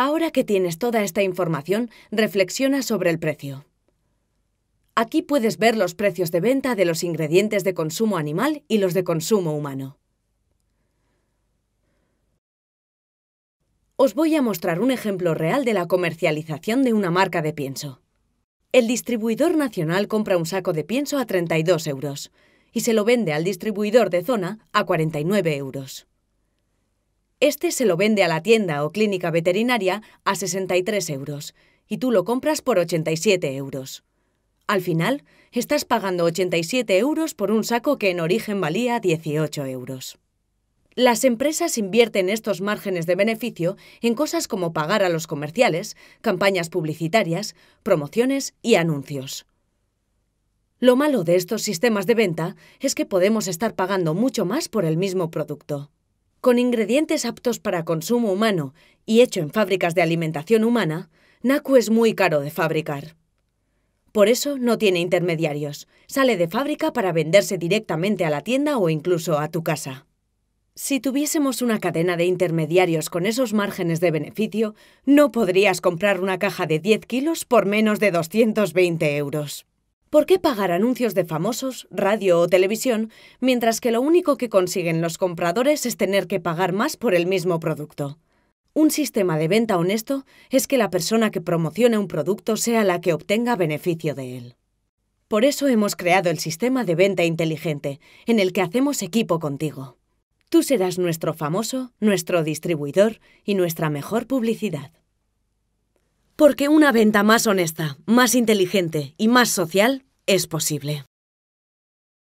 Ahora que tienes toda esta información, reflexiona sobre el precio. Aquí puedes ver los precios de venta de los ingredientes de consumo animal y los de consumo humano. Os voy a mostrar un ejemplo real de la comercialización de una marca de pienso. El distribuidor nacional compra un saco de pienso a 32 euros y se lo vende al distribuidor de zona a 49 euros. Este se lo vende a la tienda o clínica veterinaria a 63 euros y tú lo compras por 87 euros. Al final, estás pagando 87 euros por un saco que en origen valía 18 euros. Las empresas invierten estos márgenes de beneficio en cosas como pagar a los comerciales, campañas publicitarias, promociones y anuncios. Lo malo de estos sistemas de venta es que podemos estar pagando mucho más por el mismo producto. Con ingredientes aptos para consumo humano y hecho en fábricas de alimentación humana, Naku es muy caro de fabricar. Por eso no tiene intermediarios. Sale de fábrica para venderse directamente a la tienda o incluso a tu casa. Si tuviésemos una cadena de intermediarios con esos márgenes de beneficio, no podrías comprar una caja de 10 kilos por menos de 220 euros. ¿Por qué pagar anuncios de famosos, radio o televisión, mientras que lo único que consiguen los compradores es tener que pagar más por el mismo producto? Un sistema de venta honesto es que la persona que promocione un producto sea la que obtenga beneficio de él. Por eso hemos creado el sistema de venta inteligente, en el que hacemos equipo contigo. Tú serás nuestro famoso, nuestro distribuidor y nuestra mejor publicidad. Porque una venta más honesta, más inteligente y más social es posible.